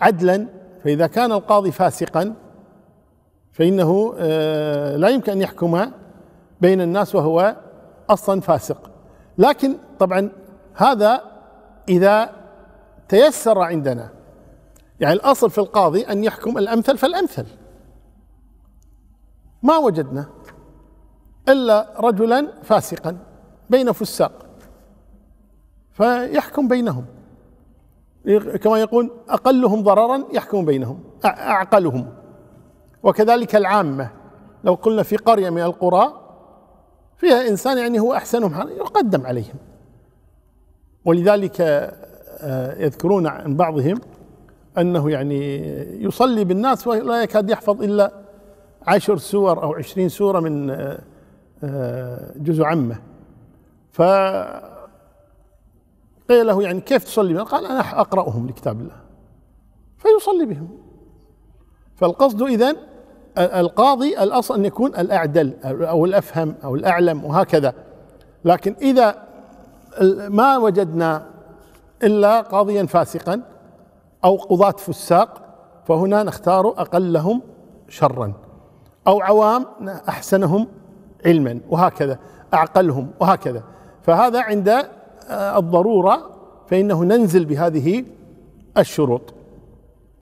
عدلا فإذا كان القاضي فاسقا فإنه آه، لا يمكن أن يحكم بين الناس وهو أصلا فاسق لكن طبعا هذا إذا تيسر عندنا يعني الأصل في القاضي أن يحكم الأمثل فالأمثل ما وجدنا إلا رجلا فاسقا بين فساق فيحكم بينهم كما يقول أقلهم ضررا يحكم بينهم أعقلهم وكذلك العامة لو قلنا في قرية من القرى فيها إنسان يعني هو أحسنهم حالا يقدم عليهم ولذلك آه، يذكرون عن بعضهم أنه يعني يصلي بالناس ولا يكاد يحفظ إلا عشر سور أو عشرين سورة من آه، آه، جزء عمه ف قيل له يعني كيف تصلي بهم؟ قال أنا أقرأهم لكتاب الله فيصلي بهم فالقصد إذن القاضي الأصل أن يكون الأعدل أو الأفهم أو الأعلم وهكذا لكن إذا ما وجدنا إلا قاضيا فاسقا أو قضاة فساق فهنا نختار أقلهم شرا أو عوام أحسنهم علما وهكذا أعقلهم وهكذا فهذا عند الضروره فانه ننزل بهذه الشروط